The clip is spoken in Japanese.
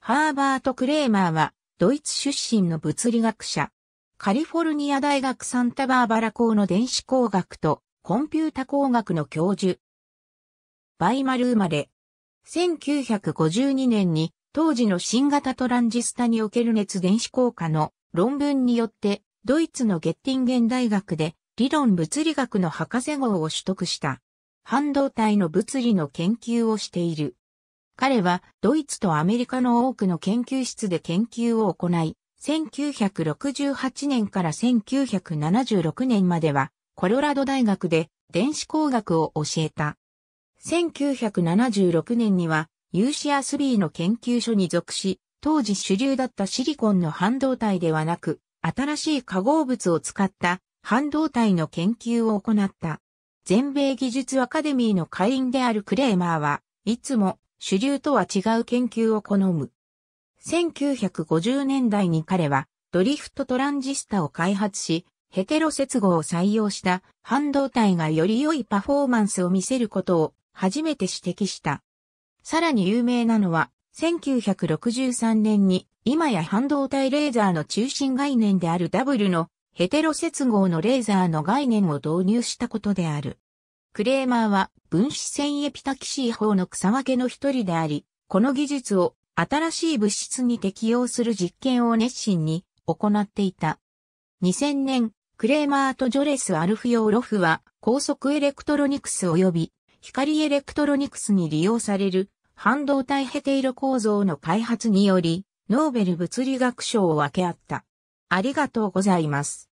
ハーバート・クレーマーは、ドイツ出身の物理学者。カリフォルニア大学サンタバーバラ校の電子工学とコンピュータ工学の教授。バイマル生まれ。1952年に当時の新型トランジスタにおける熱電子効果の論文によってドイツのゲッティンゲン大学で理論物理学の博士号を取得した。半導体の物理の研究をしている。彼はドイツとアメリカの多くの研究室で研究を行い、1968年から1976年まではコロラド大学で電子工学を教えた。1976年には UCSB の研究所に属し、当時主流だったシリコンの半導体ではなく、新しい化合物を使った半導体の研究を行った。全米技術アカデミーの会員であるクレーマーは、いつも主流とは違う研究を好む。1950年代に彼はドリフトトランジスタを開発し、ヘテロ接合を採用した半導体がより良いパフォーマンスを見せることを初めて指摘した。さらに有名なのは、1963年に今や半導体レーザーの中心概念である W のヘテロ接合のレーザーの概念を導入したことである。クレーマーは分子線エピタキシー法の草分けの一人であり、この技術を新しい物質に適用する実験を熱心に行っていた。2000年、クレーマーとジョレス・アルフヨーロフは高速エレクトロニクス及び光エレクトロニクスに利用される半導体ヘテイロ構造の開発により、ノーベル物理学賞を分け合った。ありがとうございます。